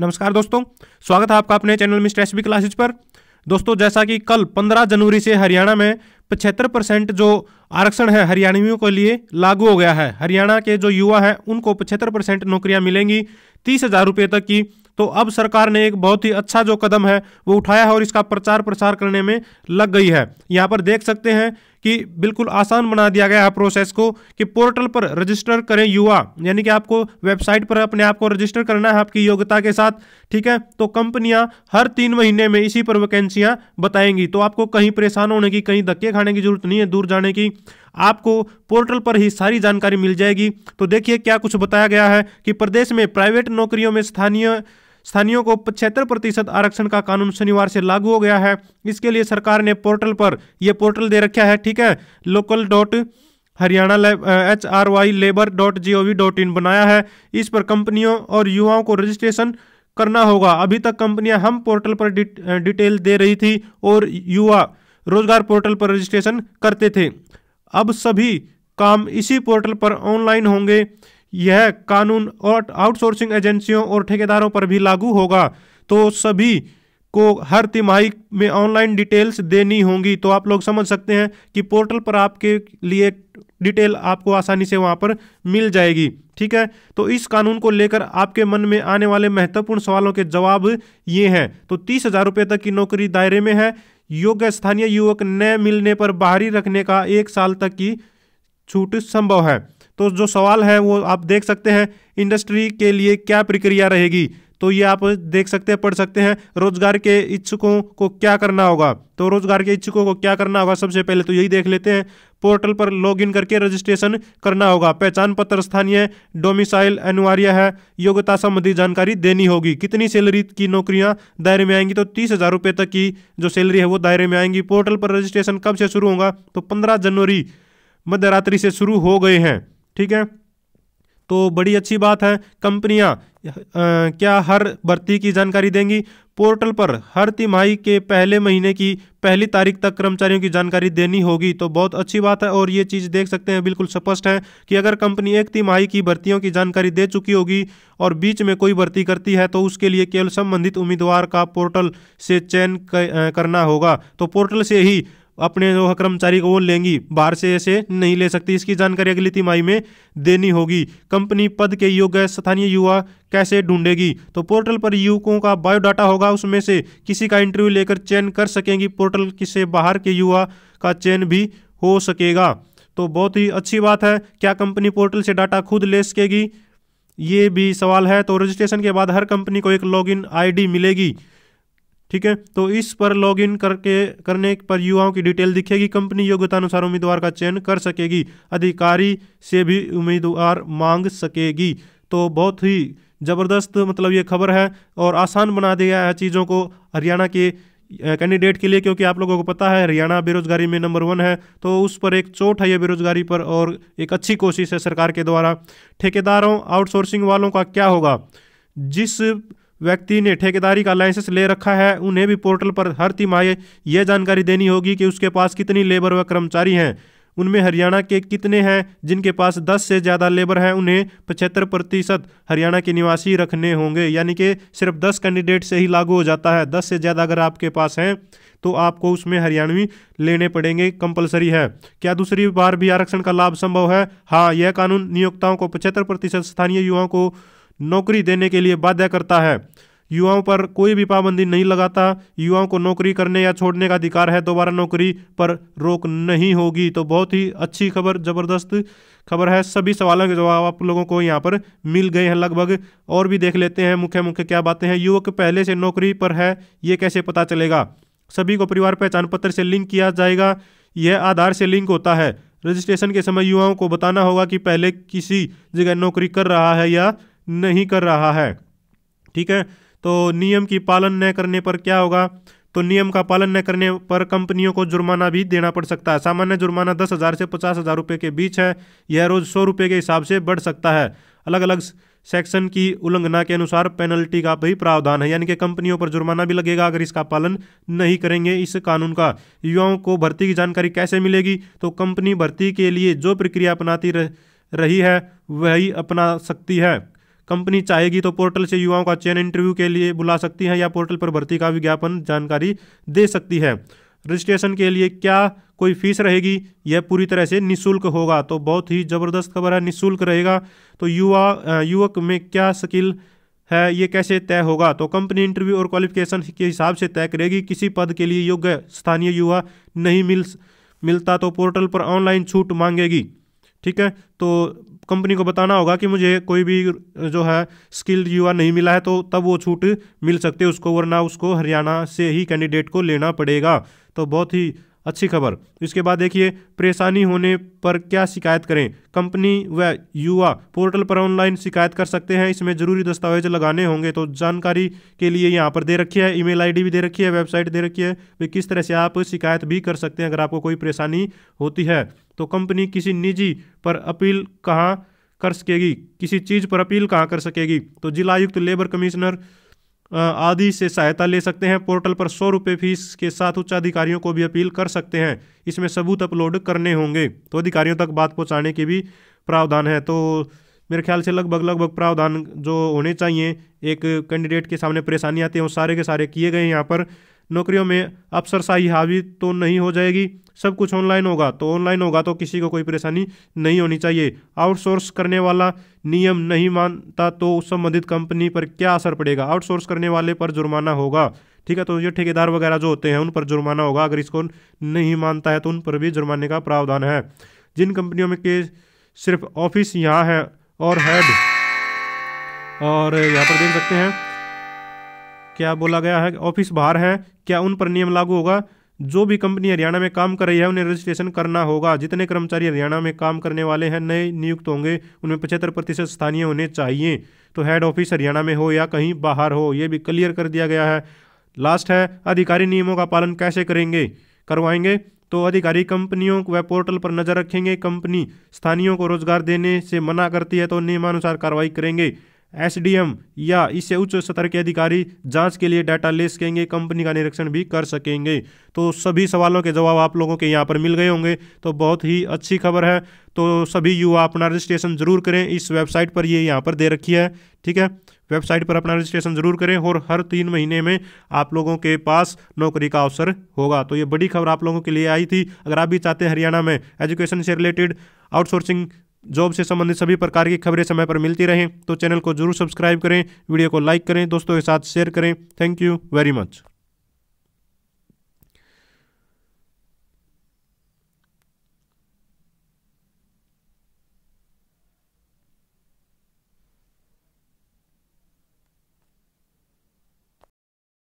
नमस्कार दोस्तों स्वागत है आपका अपने चैनल मिस्टर एस क्लासेज पर दोस्तों जैसा कि कल 15 जनवरी से हरियाणा में पचहत्तर परसेंट जो आरक्षण है हरियाणवियों के लिए लागू हो गया है हरियाणा के जो युवा हैं उनको पचहत्तर परसेंट नौकरियाँ मिलेंगी तीस हज़ार रुपये तक की तो अब सरकार ने एक बहुत ही अच्छा जो कदम है वो उठाया है और इसका प्रचार प्रसार करने में लग गई है यहाँ पर देख सकते हैं कि बिल्कुल आसान बना दिया गया है प्रोसेस को कि पोर्टल पर रजिस्टर करें युवा यानी कि आपको वेबसाइट पर अपने आप को रजिस्टर करना है आपकी योग्यता के साथ ठीक है तो कंपनियां हर तीन महीने में इसी पर वैकेंसियां बताएंगी तो आपको कहीं परेशान होने की कहीं धक्के खाने की जरूरत नहीं है दूर जाने की आपको पोर्टल पर ही सारी जानकारी मिल जाएगी तो देखिए क्या कुछ बताया गया है कि प्रदेश में प्राइवेट नौकरियों में स्थानीय स्थानियों को पचहत्तर प्रतिशत आरक्षण का कानून शनिवार से लागू हो गया है इसके लिए सरकार ने पोर्टल पर यह पोर्टल दे रखा है ठीक है local dot Haryana H R Y labour dot G O V dot in बनाया है इस पर कंपनियों और युवाओं को रजिस्ट्रेशन करना होगा अभी तक कंपनियां हम पोर्टल पर डि, डिटेल दे रही थी और युवा रोजगार पोर्टल पर रजिस्ट्रेशन करते थे अब सभी काम इसी पोर्टल पर ऑनलाइन होंगे यह कानून और आउटसोर्सिंग एजेंसियों और ठेकेदारों पर भी लागू होगा तो सभी को हर तिमाही में ऑनलाइन डिटेल्स देनी होंगी तो आप लोग समझ सकते हैं कि पोर्टल पर आपके लिए डिटेल आपको आसानी से वहाँ पर मिल जाएगी ठीक है तो इस कानून को लेकर आपके मन में आने वाले महत्वपूर्ण सवालों के जवाब ये हैं तो तीस हज़ार रुपये तक की नौकरी दायरे में है योग्य स्थानीय युवक न मिलने पर बाहरी रखने का एक साल तक की छूट संभव है तो जो सवाल है वो आप देख सकते हैं इंडस्ट्री के लिए क्या प्रक्रिया रहेगी तो ये आप देख सकते हैं पढ़ सकते हैं रोजगार के इच्छुकों को क्या करना होगा तो रोजगार के इच्छुकों को क्या करना होगा सबसे पहले तो यही देख लेते हैं पोर्टल पर लॉगिन करके रजिस्ट्रेशन करना होगा पहचान पत्र स्थानीय डोमिसाइल अनिवार्य है योग्यता संबंधी जानकारी देनी होगी कितनी सैलरी की नौकरियां दायरे में आएंगी तो तीस हज़ार रुपये तक की जो सैलरी है वो दायरे में आएंगी पोर्टल पर रजिस्ट्रेशन कब से शुरू होगा तो पंद्रह जनवरी मध्यरात्रि से शुरू हो गए हैं ठीक है तो बड़ी अच्छी बात है कंपनियां क्या हर भर्ती की जानकारी देंगी पोर्टल पर हर तिमाही के पहले महीने की पहली तारीख तक कर्मचारियों की जानकारी देनी होगी तो बहुत अच्छी बात है और ये चीज़ देख सकते हैं बिल्कुल स्पष्ट है कि अगर कंपनी एक तिमाही की भर्तियों की जानकारी दे चुकी होगी और बीच में कोई भर्ती करती है तो उसके लिए केवल संबंधित उम्मीदवार का पोर्टल से चयन करना होगा तो पोर्टल से ही अपने जो कर्मचारी को वो लेंगी बाहर से ऐसे नहीं ले सकती इसकी जानकारी अगली तिमाही में देनी होगी कंपनी पद के योग्य स्थानीय युवा कैसे ढूंढेगी तो पोर्टल पर युवकों का बायोडाटा होगा उसमें से किसी का इंटरव्यू लेकर चयन कर सकेंगी पोर्टल किसे बाहर के युवा का चयन भी हो सकेगा तो बहुत ही अच्छी बात है क्या कंपनी पोर्टल से डाटा खुद ले सकेगी ये भी सवाल है तो रजिस्ट्रेशन के बाद हर कंपनी को एक लॉगिन आईडी मिलेगी ठीक है तो इस पर लॉग इन करके करने पर युवाओं की डिटेल दिखेगी कंपनी योग्यता अनुसार उम्मीदवार का चयन कर सकेगी अधिकारी से भी उम्मीदवार मांग सकेगी तो बहुत ही ज़बरदस्त मतलब ये खबर है और आसान बना दिया है चीज़ों को हरियाणा के कैंडिडेट के लिए क्योंकि आप लोगों को पता है हरियाणा बेरोजगारी में नंबर वन है तो उस पर एक चोट है ये बेरोजगारी पर और एक अच्छी कोशिश है सरकार के द्वारा ठेकेदारों आउटसोर्सिंग वालों का क्या होगा जिस व्यक्ति ने ठेकेदारी का लाइसेंस ले रखा है उन्हें भी पोर्टल पर हर तिमाही यह जानकारी देनी होगी कि उसके पास कितनी लेबर व कर्मचारी हैं उनमें हरियाणा के कितने हैं जिनके पास 10 से ज़्यादा लेबर हैं उन्हें पचहत्तर प्रतिशत हरियाणा के निवासी रखने होंगे यानी कि सिर्फ 10 कैंडिडेट से ही लागू हो जाता है 10 से ज़्यादा अगर आपके पास हैं तो आपको उसमें हरियाणवी लेने पड़ेंगे कंपलसरी है क्या दूसरी बार भी आरक्षण का लाभ संभव है हाँ यह कानून नियोक्ताओं को पचहत्तर प्रतिशत स्थानीय युवाओं को नौकरी देने के लिए बाध्य करता है युवाओं पर कोई भी पाबंदी नहीं लगाता युवाओं को नौकरी करने या छोड़ने का अधिकार है दोबारा नौकरी पर रोक नहीं होगी तो बहुत ही अच्छी खबर ज़बरदस्त खबर है सभी सवालों के जवाब आप लोगों को यहाँ पर मिल गए हैं लगभग और भी देख लेते हैं मुख्य मुख्य क्या बातें हैं युवक पहले से नौकरी पर है ये कैसे पता चलेगा सभी को परिवार पहचान पत्र से लिंक किया जाएगा यह आधार से लिंक होता है रजिस्ट्रेशन के समय युवाओं को बताना होगा कि पहले किसी जगह नौकरी कर रहा है या नहीं कर रहा है ठीक है तो नियम की पालन न करने पर क्या होगा तो नियम का पालन न करने पर कंपनियों को जुर्माना भी देना पड़ सकता है सामान्य जुर्माना दस हज़ार से पचास हज़ार रुपये के बीच है यह रोज़ सौ रुपये के हिसाब से बढ़ सकता है अलग अलग सेक्शन की उल्लंघना के अनुसार पेनल्टी का भी प्रावधान है यानी कि कंपनियों पर जुर्माना भी लगेगा अगर इसका पालन नहीं करेंगे इस कानून का युवाओं को भर्ती की जानकारी कैसे मिलेगी तो कंपनी भर्ती के लिए जो प्रक्रिया अपनाती रही है वही अपना सकती है कंपनी चाहेगी तो पोर्टल से युवाओं का चयन इंटरव्यू के लिए बुला सकती है या पोर्टल पर भर्ती का विज्ञापन जानकारी दे सकती है रजिस्ट्रेशन के लिए क्या कोई फीस रहेगी यह पूरी तरह से निशुल्क होगा तो बहुत ही ज़बरदस्त खबर है निशुल्क रहेगा तो युवा युवक में क्या स्किल है ये कैसे तय होगा तो कंपनी इंटरव्यू और क्वालिफिकेशन के हिसाब से तय करेगी किसी पद के लिए योग्य स्थानीय युवा नहीं मिल मिलता तो पोर्टल पर ऑनलाइन छूट मांगेगी ठीक है तो कंपनी को बताना होगा कि मुझे कोई भी जो है स्किल्ड युवा नहीं मिला है तो तब वो छूट मिल सकती है उसको वरना उसको हरियाणा से ही कैंडिडेट को लेना पड़ेगा तो बहुत ही अच्छी खबर तो इसके बाद देखिए परेशानी होने पर क्या शिकायत करें कंपनी व युवा पोर्टल पर ऑनलाइन शिकायत कर सकते हैं इसमें जरूरी दस्तावेज लगाने होंगे तो जानकारी के लिए यहाँ पर दे रखी है ईमेल आईडी भी दे रखी है वेबसाइट दे रखी है वे किस तरह से आप शिकायत भी कर सकते हैं अगर आपको कोई परेशानी होती है तो कंपनी किसी निजी पर अपील कहाँ कर सकेगी किसी चीज़ पर अपील कहाँ कर सकेगी तो जिला आयुक्त लेबर कमिश्नर आदि से सहायता ले सकते हैं पोर्टल पर सौ रुपये फीस के साथ उच्च अधिकारियों को भी अपील कर सकते हैं इसमें सबूत अपलोड करने होंगे तो अधिकारियों तक बात पहुँचाने के भी प्रावधान है तो मेरे ख्याल से लगभग लगभग प्रावधान जो होने चाहिए एक कैंडिडेट के सामने परेशानी आती है वो सारे के सारे किए गए यहाँ पर नौकरियों में अफसरशाही हावी तो नहीं हो जाएगी सब कुछ ऑनलाइन होगा तो ऑनलाइन होगा तो किसी को कोई परेशानी नहीं होनी चाहिए आउटसोर्स करने वाला नियम नहीं मानता तो संबंधित कंपनी पर क्या असर पड़ेगा आउटसोर्स करने वाले पर जुर्माना होगा ठीक है तो ये ठेकेदार वगैरह जो होते हैं उन पर जुर्माना होगा अगर इसको नहीं मानता है तो उन पर भी जुर्माने का प्रावधान है जिन कंपनियों में के सिर्फ ऑफिस यहाँ है और हेड और यहाँ पर देख सकते हैं क्या बोला गया है ऑफिस बाहर है क्या उन पर नियम लागू होगा जो भी कंपनी हरियाणा में काम कर रही है उन्हें रजिस्ट्रेशन करना होगा जितने कर्मचारी हरियाणा में काम करने वाले हैं नए नियुक्त होंगे उनमें पचहत्तर प्रतिशत स्थानीय होने चाहिए तो हेड ऑफिस हरियाणा में हो या कहीं बाहर हो ये भी क्लियर कर दिया गया है लास्ट है अधिकारी नियमों का पालन कैसे करेंगे करवाएंगे तो अधिकारी कंपनियों व पोर्टल पर नज़र रखेंगे कंपनी स्थानियों को रोजगार देने से मना करती है तो नियमानुसार कार्रवाई करेंगे एसडीएम या इससे उच्च स्तर के अधिकारी जांच के लिए डाटा ले सकेंगे कंपनी का निरीक्षण भी कर सकेंगे तो सभी सवालों के जवाब आप लोगों के यहाँ पर मिल गए होंगे तो बहुत ही अच्छी खबर है तो सभी युवा अपना रजिस्ट्रेशन जरूर करें इस वेबसाइट पर ये यह यहाँ पर दे रखी है ठीक है वेबसाइट पर अपना रजिस्ट्रेशन जरूर करें और हर तीन महीने में आप लोगों के पास नौकरी का अवसर होगा तो ये बड़ी खबर आप लोगों के लिए आई थी अगर आप भी चाहते हैं हरियाणा में एजुकेशन से रिलेटेड आउटसोर्सिंग जॉब से संबंधित सभी प्रकार की खबरें समय पर मिलती रहें तो चैनल को जरूर सब्सक्राइब करें वीडियो को लाइक करें दोस्तों के साथ शेयर करें थैंक यू वेरी मच